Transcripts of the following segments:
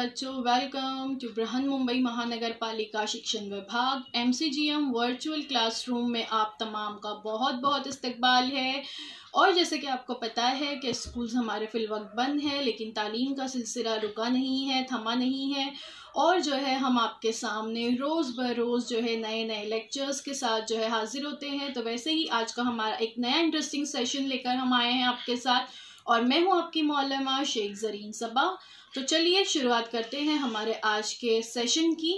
बच्चों welcome to बृहन Mumbai महानगर पालिका शिक्षण विभाग एम वर्चुअल क्लासरूम में आप तमाम का बहुत बहुत इस्तकबाल है और जैसे कि आपको पता है कि स्कूल्स हमारे फिल वक्त बंद हैं लेकिन तालीम का सिलसिला रुका नहीं है थमा नहीं है और जो है हम आपके सामने रोज़ बरोज रोज़ जो है नए नए लेक्चर्स के साथ जो है हाज़िर होते हैं तो वैसे ही आज का हमारा एक नया इंटरेस्टिंग सेशन लेकर हम आए हैं आपके साथ और मैं हूं आपकी मौलमा शेख जरीन सबा तो चलिए शुरुआत करते हैं हमारे आज के सेशन की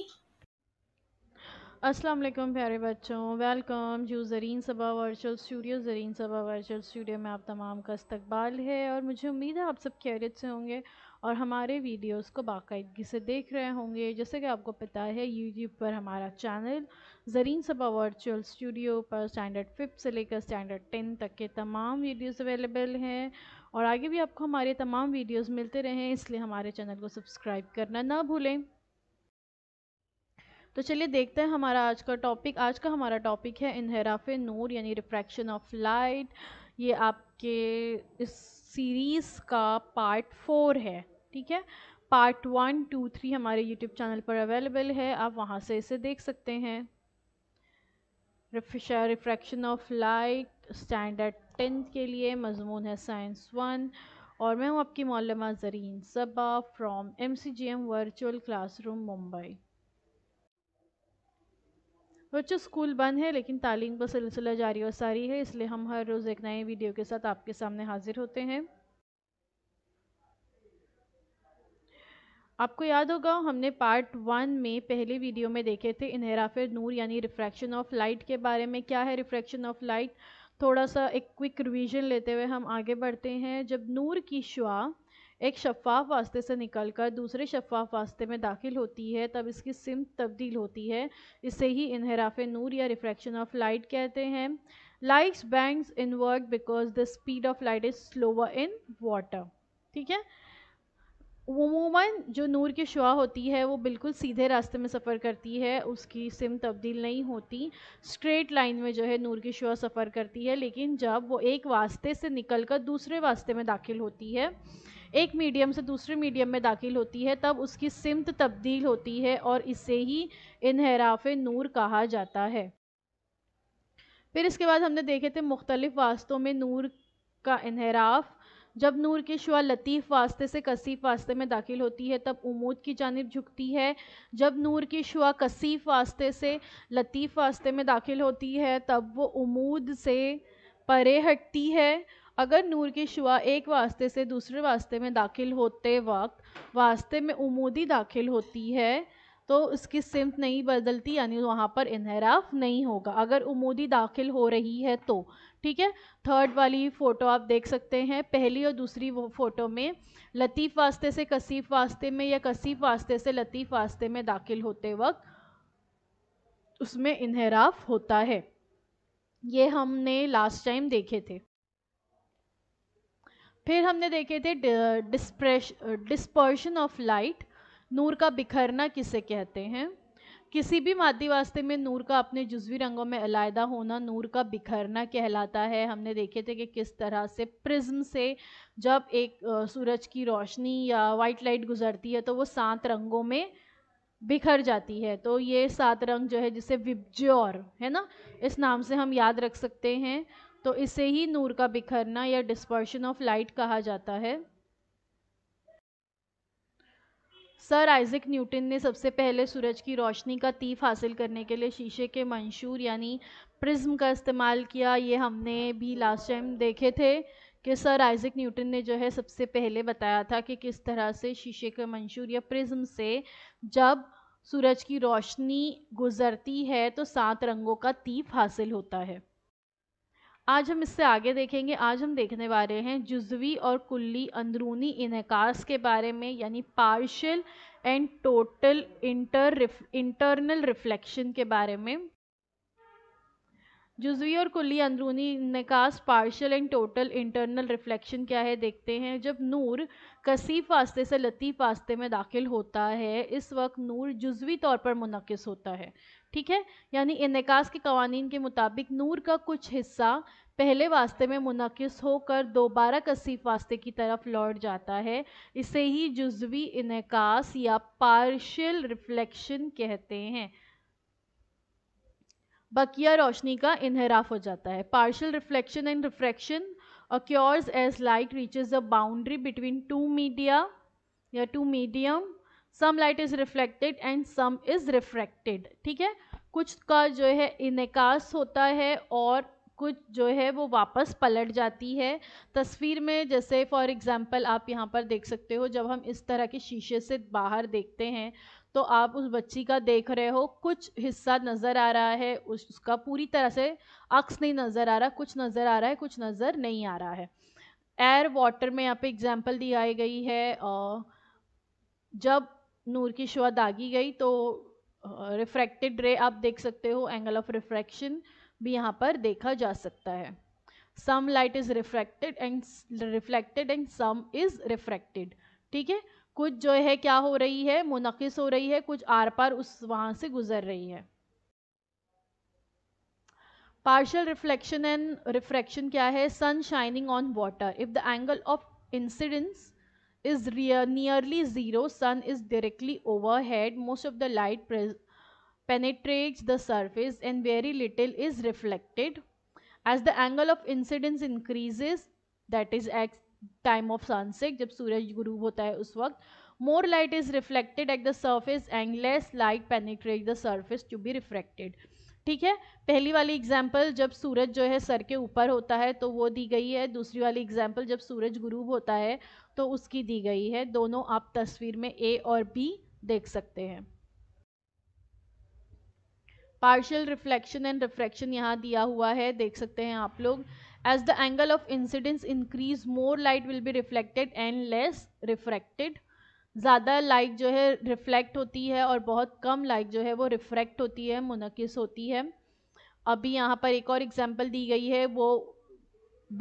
अस्सलाम वालेकुम प्यारे बच्चों welcome you Zareen Saba virtual studio Zareen Saba virtual studio में आप तमाम का इस्तकबाल है और मुझे उम्मीद है आप सब खैरियत से होंगे और हमारे वीडियोस को बाकायदगी से देख रहे होंगे जैसे कि आपको पता है यूट्यूब पर हमारा channel Zareen Saba virtual studio पर स्टैंडर्ड फिफ्थ से लेकर स्टैंडर्ड टेन तक के तमाम वीडियोस अवेलेबल हैं और आगे भी आपको हमारे तमाम वीडियोस मिलते रहें इसलिए हमारे चैनल को सब्सक्राइब करना ना भूलें तो चलिए देखते हैं हमारा आज का टॉपिक आज का हमारा टॉपिक है इनहराफ नूर यानी रिफ्रैक्शन ऑफ लाइट ये आपके इस सीरीज़ का पार्ट फोर है ठीक है पार्ट वन टू थ्री हमारे यूट्यूब चैनल पर अवेलेबल है आप वहाँ से इसे देख सकते हैं refraction of light standard tenth के लिए मजमून है साइंस वन और मैं हूँ आपकी मौलमा Zareen Saba from M C G M virtual classroom Mumbai बच्चों स्कूल बंद है लेकिन तालीम का सिलसिला जारी और सारी है इसलिए हम हर रोज़ एक नए वीडियो के साथ आपके सामने हाजिर होते हैं आपको याद होगा हमने पार्ट वन में पहले वीडियो में देखे थे इनहराफ नूर यानी रिफ्रैक्शन ऑफ लाइट के बारे में क्या है रिफ्रैक्शन ऑफ लाइट थोड़ा सा एक क्विक रिवीजन लेते हुए हम आगे बढ़ते हैं जब नूर की शुआ एक शफाफ वास्ते से निकलकर दूसरे शफाफ वास्ते में दाखिल होती है तब इसकी सिम तब्दील होती है इसे ही इनहराफ नूर या रिफ्रैक्शन ऑफ लाइट कहते हैं lights in work because the speed of light is slower in water ठीक है उमूमा जो नूर की शुआ होती है वो बिल्कुल सीधे रास्ते में सफ़र करती है उसकी सिम तब्दील नहीं होती स्ट्रेट लाइन में जो है नूर की शुआ सफ़र करती है लेकिन जब वो एक वास्ते से निकल कर दूसरे वास्ते में दाखिल होती है एक मीडियम से दूसरे मीडियम में दाखिल होती है तब उसकी सिमत तब्दील होती है और इसे ही इनहराफ नूर कहा जाता है फिर इसके बाद हमने देखे थे मुख्तलिफ़ वास्तों में नूर का इनहराफ़ जब नूर की शुआ लतीफ़ वास्ते से कसीफ़ वास्ते में दाखिल होती है तब उमूद की जानब झुकती है जब नूर की शुआ कसीफ़ वास्ते से लतीफ़ वास्ते में दाखिल होती है तब वो उमूद से परे हटती है अगर नूर की शुआ एक वास्ते से दूसरे वास्ते में दाखिल होते वक्त वास्ते में उमूदी दाखिल होती है तो उसकी सिमत नहीं बदलती यानी वहाँ पर इनहराफ नहीं होगा अगर उमूदी दाखिल हो रही है तो ठीक है थर्ड वाली फ़ोटो आप देख सकते हैं पहली और दूसरी वो फ़ोटो में लतीफ़ वास्ते से कसीफ वास्ते में या कसीफ वास्ते से लतीफ़ वास्ते में दाखिल होते वक्त उसमें इनहराफ होता है ये हमने लास्ट टाइम देखे थे फिर हमने देखे थे डिस्पर्शन ऑफ लाइट नूर का बिखरना किसे कहते हैं किसी भी मादी वास्ते में नूर का अपने जुजवी रंगों में अलायदा होना नूर का बिखरना कहलाता है हमने देखे थे कि किस तरह से प्रिज्म से जब एक सूरज की रोशनी या वाइट लाइट गुजरती है तो वो सात रंगों में बिखर जाती है तो ये सात रंग जो है जिसे विबज्योर है ना इस नाम से हम याद रख सकते हैं तो इसे ही नूर का बिखरना या डिस्पर्शन ऑफ लाइट कहा जाता है सर आइजक न्यूटन ने सबसे पहले सूरज की रोशनी का तीफ हासिल करने के लिए शीशे के मंशूर यानी प्रिज्म का इस्तेमाल किया ये हमने भी लास्ट टाइम देखे थे कि सर आइजक न्यूटन ने जो है सबसे पहले बताया था कि किस तरह से शीशे के मंशूर या प्रिज्म से जब सूरज की रोशनी गुजरती है तो सात रंगों का तीफ हासिल होता है आज हम इससे आगे देखेंगे आज हम देखने वाले हैं जुजवी और कुल्ली अंदरूनी इनकास के बारे में यानी partial and total inter internal reflection के बारे में जुजवी और कुल्ली अंदरूनी इनकास partial and total internal reflection क्या है देखते हैं जब नूर कसीफ वास्ते से लतीफ़ वास्ते में दाखिल होता है इस वक्त नूर जुजवी तौर पर मुनकस होता है ठीक है यानी इनकास के कवानीन के मुताबिक नूर का कुछ हिस्सा पहले वास्ते में मुनकस होकर दोबारा कसीफ वास्ते की तरफ लौट जाता है इसे ही जुजवी इनकास या पार्शियल रिफ्लेक्शन कहते हैं बकिया रोशनी का इनहराफ हो जाता है partial reflection and refraction occurs as light reaches the boundary between two media या two medium some light is reflected and some is refracted ठीक है कुछ का जो है इनकास होता है और कुछ जो है वो वापस पलट जाती है तस्वीर में जैसे फॉर एग्जांपल आप यहाँ पर देख सकते हो जब हम इस तरह के शीशे से बाहर देखते हैं तो आप उस बच्ची का देख रहे हो कुछ हिस्सा नज़र आ रहा है उस, उसका पूरी तरह से अक्स नहीं नज़र आ रहा कुछ नज़र आ रहा है कुछ नज़र नहीं आ रहा है एयर वाटर में यहाँ पे एग्जाम्पल आई गई है जब नूर की शुआ दागी गई तो रिफ्रैक्टेड रे आप देख सकते हो एंगल ऑफ रिफ्रैक्शन भी यहाँ पर देखा जा सकता है some light is refracted and reflected and some is refracted ठीक है कुछ जो है क्या हो रही है मुनक़स हो रही है कुछ आर पार उस वहां से गुजर रही है पार्शल रिफ्लेक्शन एंड रिफ्रैक्शन क्या है sun shining on water if the angle of incidence is rear nearly zero sun is directly overhead most of the light penetrate the surface and very little is reflected as the angle of incidence increases that is X time of sunset जब सूरज गुरूब होता है उस वक्त more light is reflected at the surface and less light penetrate the surface to be reflected ठीक है पहली वाली एग्जाम्पल जब सूरज जो है सर के ऊपर होता है तो वो दी गई है दूसरी वाली एग्जाम्पल जब सूरज गुरूब होता है तो उसकी दी गई है दोनों आप तस्वीर में ए और बी देख सकते हैं पार्शियल रिफ्लेक्शन एंड रिफ्रैक्शन यहाँ दिया हुआ है देख सकते हैं आप लोग as the angle of incidence increase more light will be reflected and less refracted ज़्यादा लाइट जो है रिफ्लेक्ट होती है और बहुत कम लाइट जो है वो रिफ्रैक्ट होती है मुनकस होती है अभी यहाँ पर एक और एग्जांपल दी गई है वो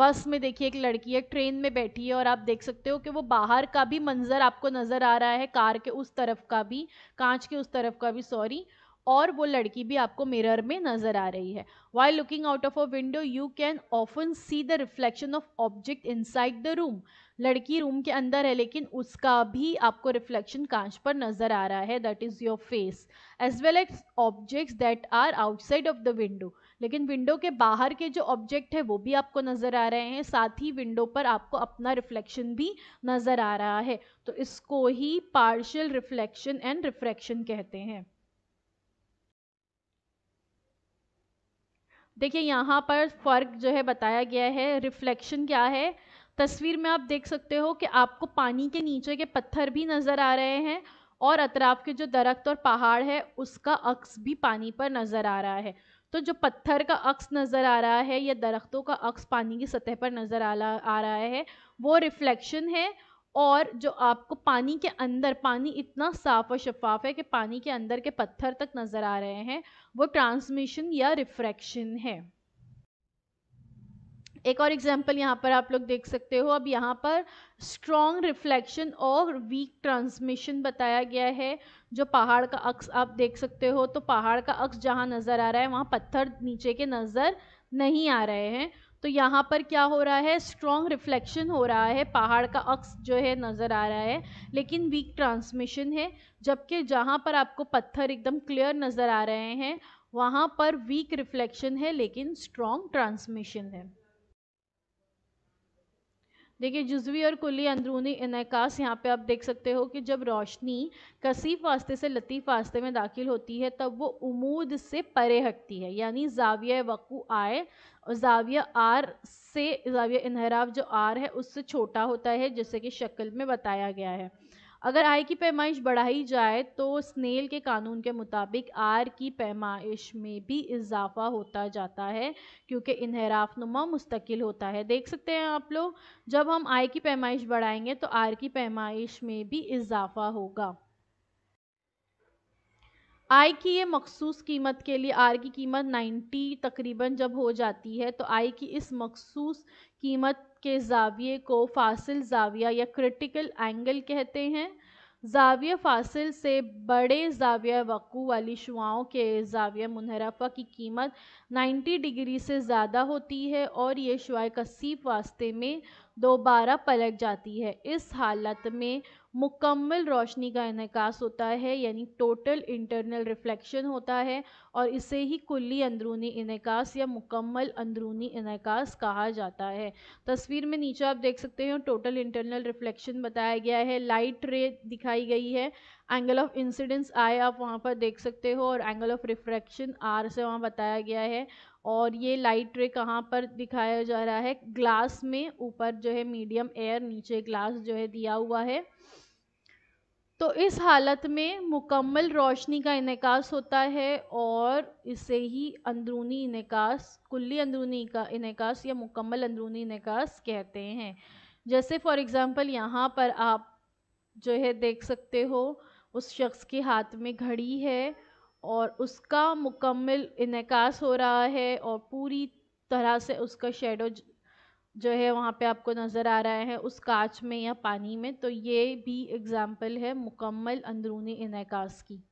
बस में देखिए एक लड़की है ट्रेन में बैठी है और आप देख सकते हो कि वो बाहर का भी मंजर आपको नज़र आ रहा है कार के उस तरफ का भी कांच के उस तरफ का भी सॉरी और वो लड़की भी आपको मिरर में नजर आ रही है why looking out of a window you can often see the reflection of object inside the room लड़की रूम के अंदर है लेकिन उसका भी आपको रिफ्लेक्शन कांच पर नजर आ रहा है that is your face as well as objects that are outside of the window लेकिन विंडो के बाहर के जो ऑब्जेक्ट है वो भी आपको नजर आ रहे हैं साथ ही विंडो पर आपको अपना रिफ्लेक्शन भी नजर आ रहा है तो इसको ही पार्शियल रिफ्लेक्शन एंड रिफ्रैक्शन कहते हैं देखिए यहाँ पर फ़र्क जो है बताया गया है रिफ्लेक्शन क्या है तस्वीर में आप देख सकते हो कि आपको पानी के नीचे के पत्थर भी नज़र आ रहे हैं और अतराफ के जो दरख्त और पहाड़ है उसका अक्स भी पानी पर नज़र आ रहा है तो जो पत्थर का अक्स नज़र आ रहा है या दरख्तों का अक्स पानी की सतह पर नज़र आ रहा है वो रिफ्लेक्शन है और जो आपको पानी के अंदर पानी इतना साफ और शफाफ है कि पानी के अंदर के पत्थर तक नज़र आ रहे हैं वो ट्रांसमिशन या रिफ्रैक्शन है एक और एग्जाम्पल यहाँ पर आप लोग देख सकते हो अब यहाँ पर स्ट्रॉन्ग रिफ्लेक्शन और वीक ट्रांसमिशन बताया गया है जो पहाड़ का अक्स आप देख सकते हो तो पहाड़ का अक्स जहाँ नज़र आ रहा है वहाँ पत्थर नीचे के नज़र नहीं आ रहे हैं तो यहाँ पर क्या हो रहा है स्ट्रॉन्ग रिफ्लेक्शन हो रहा है पहाड़ का अक्स जो है नज़र आ रहा है लेकिन वीक ट्रांसमिशन है जबकि जहाँ पर आपको पत्थर एकदम क्लियर नज़र आ रहे हैं वहाँ पर वीक रिफ्लेक्शन है लेकिन स्ट्रॉन्ग ट्रांसमिशन है देखिए जुजवी और कुली अंदरूनी इनकास यहाँ पे आप देख सकते हो कि जब रोशनी कसीफ वास्ते से लतीफ़ वास्ते में दाखिल होती है तब वो उमूद से परे हटती है यानी जाविया वक़ू आए और जाविया आर से जाविया इनहराफ जो आर है उससे छोटा होता है जैसे कि शक्ल में बताया गया है अगर आय की पैमाइश बढ़ाई जाए तो स्नेल के कानून के मुताबिक आर की पैमाइश में भी इजाफा होता जाता है क्योंकि इनहराफ नुमा मुस्तकिल होता है देख सकते हैं आप लोग जब हम आय की पैमाइश बढ़ाएंगे तो आर की पैमाइश में भी इजाफा होगा आई की ये मखसूस कीमत के लिए आर की कीमत 90 तकरीबन जब हो जाती है तो आई की इस मखसूस कीमत के जाविये को फासिल जाविया या क्रिटिकल एंगल कहते हैं जाविया फासिल से बड़े जाविया वक़ू वाली शुआओं के जाविया मुनहरफा की कीमत 90 डिग्री से ज़्यादा होती है और ये शुआ कसीफ वास्ते में दोबारा पलट जाती है इस हालत में मुकम्मल रोशनी का इनकास होता है यानी टोटल इंटरनल रिफ्लेक्शन होता है और इसे ही कुल्ली अंदरूनी इनकास या मुकम्मल अंदरूनी इनकास कहा जाता है तस्वीर में नीचे आप देख सकते हो टोटल इंटरनल रिफ्लेक्शन बताया गया है लाइट रे दिखाई गई है एंगल ऑफ इंसिडेंस आए आप वहाँ पर देख सकते हो और एंगल ऑफ रिफ्रैक्शन आर से वहाँ बताया गया है और ये लाइट रे कहाँ पर दिखाया जा रहा है ग्लास में ऊपर जो है मीडियम एयर नीचे ग्लास जो है दिया हुआ है तो इस हालत में मुकम्मल रोशनी का इनकास होता है और इसे ही अंदरूनी इनकास कुल्ली अंदरूनी का इनकास या मुकम्मल अंदरूनी इनकास कहते हैं जैसे फॉर एग्ज़ाम्पल यहाँ पर आप जो है देख सकते हो उस शख्स के हाथ में घड़ी है और उसका मुकम्मल इनकास हो रहा है और पूरी तरह से उसका शेडो जो है वहाँ पे आपको नज़र आ रहा है उस कांच में या पानी में तो ये भी एग्ज़ाम्पल है मुकम्मल अंदरूनी इनकास की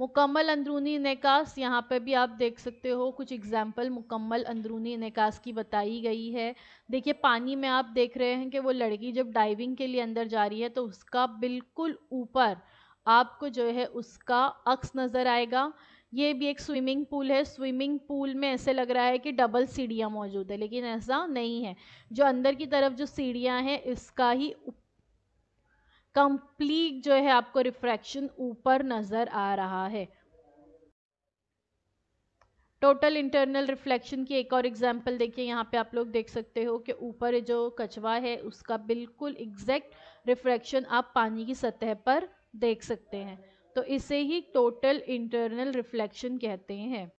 मुकम्मल अंदरूनी इनकास यहाँ पर भी आप देख सकते हो कुछ एग्जाम्पल मुकम्मल अंदरूनी इनकास की बताई गई है देखिए पानी में आप देख रहे हैं कि वो लड़की जब डाइविंग के लिए अंदर जा रही है तो उसका बिल्कुल ऊपर आपको जो है उसका अक्स नज़र आएगा ये भी एक स्विमिंग पूल है स्विमिंग पूल में ऐसे लग रहा है कि डबल सीढ़ियाँ मौजूद है लेकिन ऐसा नहीं है जो अंदर की तरफ जो सीढ़ियाँ हैं इसका ही कंप्लीट जो है आपको रिफ्रैक्शन ऊपर नज़र आ रहा है टोटल इंटरनल रिफ्लेक्शन की एक और एग्जांपल देखिए यहाँ पे आप लोग देख सकते हो कि ऊपर जो कछवा है उसका बिल्कुल एग्जैक्ट रिफ्रैक्शन आप पानी की सतह पर देख सकते हैं तो इसे ही टोटल इंटरनल रिफ्लेक्शन कहते हैं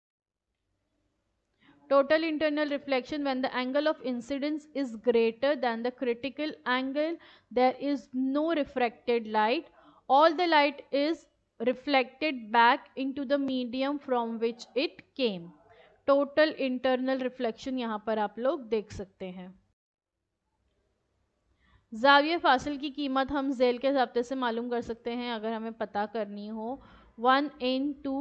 total internal reflection when the angle of incidence is greater than the critical angle there is no refracted light all the light is reflected back into the medium from which it came total internal reflection यहाँ पर आप लोग देख सकते हैं जाविय फासिल की कीमत हम जेल के हफ्ते से मालूम कर सकते हैं अगर हमें पता करनी हो one in two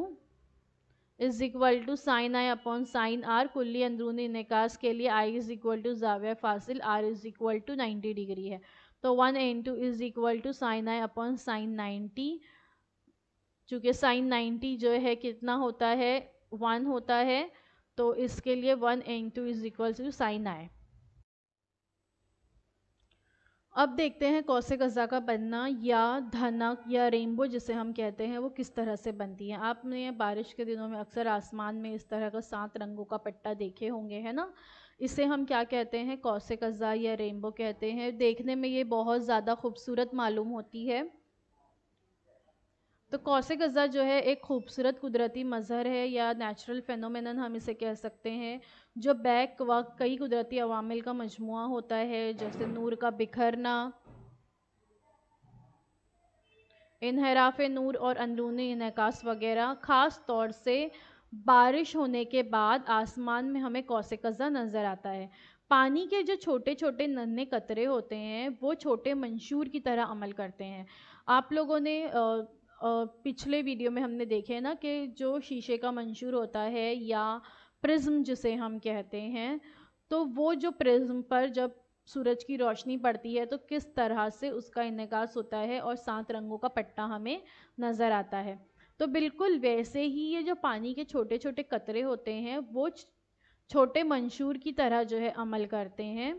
is equal to sine I upon sine R कुल्ली अंदरूनी निकास के लिए आई इज़ इक्वल टू जाविया फासिल R is equal to ninety degree है तो one N two is equal to sine I upon sine ninety चूँकि साइन नाइन्टी जो है कितना होता है वन होता है तो इसके लिए one N two is equal to sine I अब देखते हैं कौसे गज़ा का बनना या धनक या रेनबो जिसे हम कहते हैं वो किस तरह से बनती है आपने बारिश के दिनों में अक्सर आसमान में इस तरह का सात रंगों का पट्टा देखे होंगे है ना इसे हम क्या कहते हैं कौसे गज़ा या रेनबो कहते हैं देखने में ये बहुत ज़्यादा खूबसूरत मालूम होती है तो कौसे गज़ा जो है एक खूबसूरत कुदरती मज़हर है या नेचुरल फेनोमेनन हम इसे कह सकते हैं जो बैक वक्त कई कुदरती अवामिल का मजमू होता है जैसे नूर का बिखरना इनहराफ नूर और अंदरूनी इनकास वगैरह ख़ास तौर से बारिश होने के बाद आसमान में हमें कौसे कज़ा नज़र आता है पानी के जो छोटे छोटे नन्हे कतरे होते हैं वो छोटे मंशूर की तरह अमल करते हैं आप लोगों ने आ, आ, पिछले वीडियो में हमने देखे ना कि जो शीशे का मंशूर होता है या प्रिज्म जिसे हम कहते हैं तो वो जो प्रिज्म पर जब सूरज की रोशनी पड़ती है तो किस तरह से उसका इनकास होता है और सात रंगों का पट्टा हमें नज़र आता है तो बिल्कुल वैसे ही ये जो पानी के छोटे छोटे कतरे होते हैं वो छोटे मंशूर की तरह जो है अमल करते हैं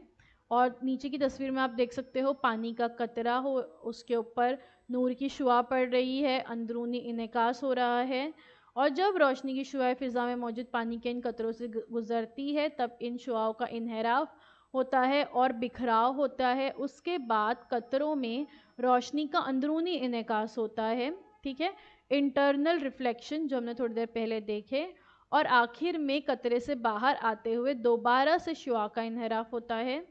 और नीचे की तस्वीर में आप देख सकते हो पानी का कतरा हो उसके ऊपर नूर की शुआ पड़ रही है अंदरूनी इनकास हो रहा है और जब रोशनी की शुआ फ़िज़ा में मौजूद पानी के इन कतरों से गुजरती है तब इन शुआओं का इनहराव होता है और बिखराव होता है उसके बाद कतरों में रोशनी का अंदरूनी इनकास होता है ठीक है इंटरनल रिफ्लेक्शन जो हमने थोड़ी देर पहले देखे और आखिर में कतरे से बाहर आते हुए दोबारा से शुआ का इनहराफ होता है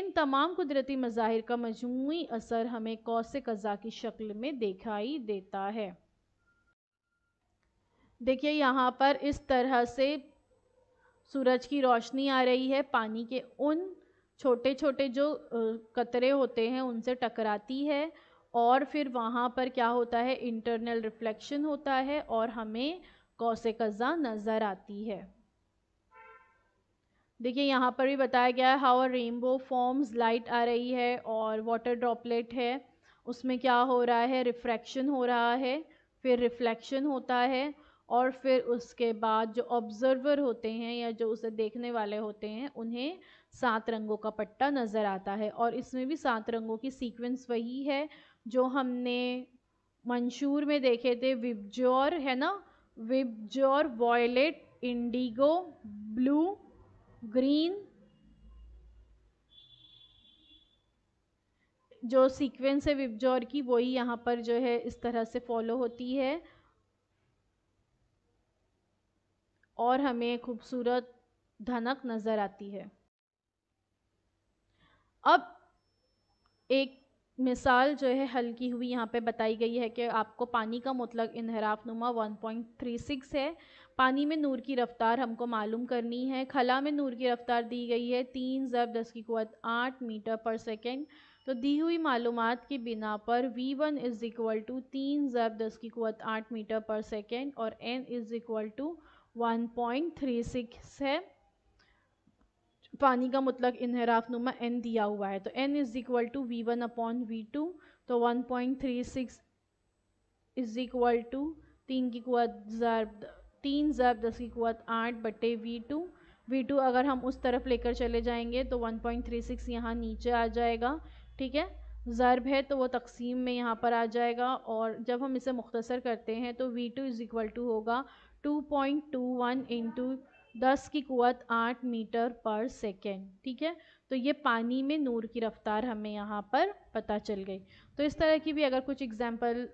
इन तमाम कुदरती मज़ाहिर का मजमू असर हमें कौस कज़ा की शक्ल में दिखाई देता है देखिए यहाँ पर इस तरह से सूरज की रोशनी आ रही है पानी के उन छोटे छोटे जो कतरे होते हैं उनसे टकराती है और फिर वहाँ पर क्या होता है इंटरनल रिफ्लेक्शन होता है और हमें कौसे कज़ा नज़र आती है देखिए यहाँ पर भी बताया गया है हाउ रेनबो फॉर्म्स लाइट आ रही है और वाटर ड्रॉपलेट है उसमें क्या हो रहा है रिफ्रैक्शन हो रहा है फिर रिफ्लेक्शन होता है और फिर उसके बाद जो ऑब्जर्वर होते हैं या जो उसे देखने वाले होते हैं उन्हें सात रंगों का पट्टा नज़र आता है और इसमें भी सात रंगों की सीक्वेंस वही है जो हमने मंशूर में देखे थे विबजोर है ना VIBGYOR violet indigo blue green जो सीक्वेंस है विबजोर की वही यहाँ पर जो है इस तरह से फॉलो होती है और हमें खूबसूरत धनक नज़र आती है अब एक मिसाल जो है हल्की हुई यहाँ पे बताई गई है कि आपको पानी का मतलब इनहराफ नुमा 1.36 है पानी में नूर की रफ़्तार हमको मालूम करनी है खला में नूर की रफ़्तार दी गई है तीन ज़रब दस की कुत आठ मीटर पर सेकेंड तो दी हुई मालूम की बिना पर V1 one is equal to तीन ज़रब दस की कुत आठ मीटर पर सेकेंड और N इज़ इक्वल टू 1.36 है पानी का मतलब इनहराफ नुमा एन दिया हुआ है तो N is equal to V one upon V two तो 1.36 point three six is equal to तीन की कुत ज़रब तीन ज़रब दस की कुत आठ बटे वी टू वी टू अगर हम उस तरफ लेकर चले जाएंगे तो 1.36 पॉइंट थ्री सिक्स यहाँ नीचे आ जाएगा ठीक है ज़रब है तो वो तकसीम में यहाँ पर आ जाएगा और जब हम इसे मुख्तसर करते हैं तो V two is equal to होगा 2.21 इंटू दस की कुत आठ मीटर पर सेकेंड ठीक है तो ये पानी में नूर की रफ्तार हमें यहाँ पर पता चल गई तो इस तरह की भी अगर कुछ एग्जाम्पल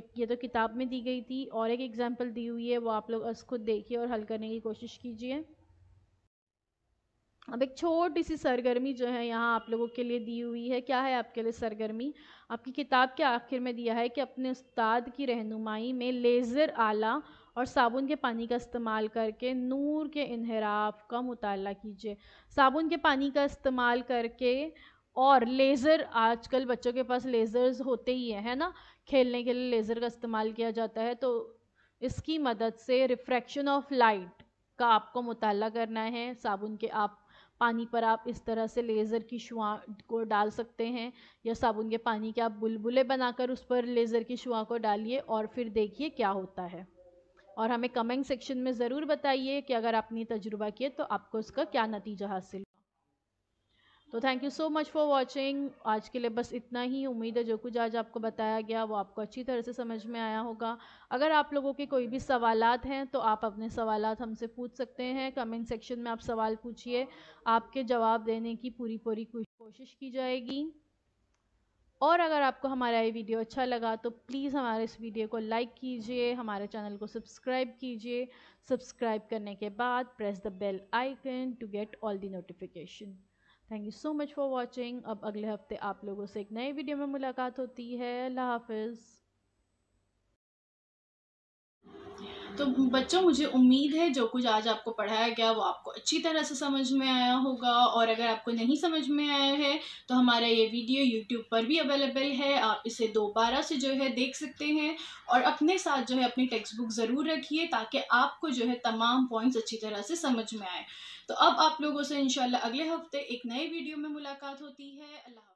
एक ये तो किताब में दी गई थी और एक एग्जाम्पल दी हुई है वो आप लोग अस खुद देखिए और हल करने की कोशिश कीजिए अब एक छोटी सी सरगर्मी जो है यहाँ आप लोगों के लिए दी हुई है क्या है आपके लिए सरगर्मी आपकी किताब के आखिर में दिया है कि अपने उस्ताद की रहनुमाई में लेज़र आला और साबुन के पानी का इस्तेमाल करके नूर के इनहराफ का मुताल कीजिए साबुन के पानी का इस्तेमाल करके और लेज़र आजकल बच्चों के पास लेज़र्स होते ही हैं है ना खेलने के लिए लेज़र का इस्तेमाल किया जाता है तो इसकी मदद से रिफ्रैक्शन ऑफ लाइट का आपको मुताल करना है साबुन के आप पानी पर आप इस तरह से लेज़र की शुआ को डाल सकते हैं या साबुन के पानी के आप बुलबुले बनाकर उस पर लेज़र की शुआ को डालिए और फिर देखिए क्या होता है और हमें कमेंट सेक्शन में ज़रूर बताइए कि अगर आपने तजुर्बा किया तो आपको उसका क्या नतीजा हासिल हुआ तो thank you so much for watching आज के लिए बस इतना ही उम्मीद है जो कुछ आज आपको बताया गया वो आपको अच्छी तरह से समझ में आया होगा अगर आप लोगों के कोई भी सवाल हैं तो आप अपने सवाल हमसे पूछ सकते हैं कमेंट सेक्शन में आप सवाल पूछिए आपके जवाब देने की पूरी पूरी कोशिश की जाएगी और अगर आपको हमारा ये वीडियो अच्छा लगा तो प्लीज़ हमारे इस वीडियो को लाइक कीजिए हमारे चैनल को सब्सक्राइब कीजिए सब्सक्राइब करने के बाद press the bell icon to get all the notification thank you so much for watching अब अगले हफ्ते आप लोगों से एक नए वीडियो में मुलाकात होती है अल्लाह हाफिज़ तो बच्चों मुझे उम्मीद है जो कुछ आज आपको पढ़ाया गया वो आपको अच्छी तरह से समझ में आया होगा और अगर आपको नहीं समझ में आया है तो हमारा ये वीडियो यूट्यूब पर भी अवेलेबल है आप इसे दोबारा से जो है देख सकते हैं और अपने साथ जो है अपनी टेक्स्ट बुक ज़रूर रखिए ताकि आपको जो है तमाम पॉइंट्स अच्छी तरह से समझ में आए तो अब आप लोगों से इन अगले हफ्ते एक नए वीडियो में मुलाकात होती है अल्लाह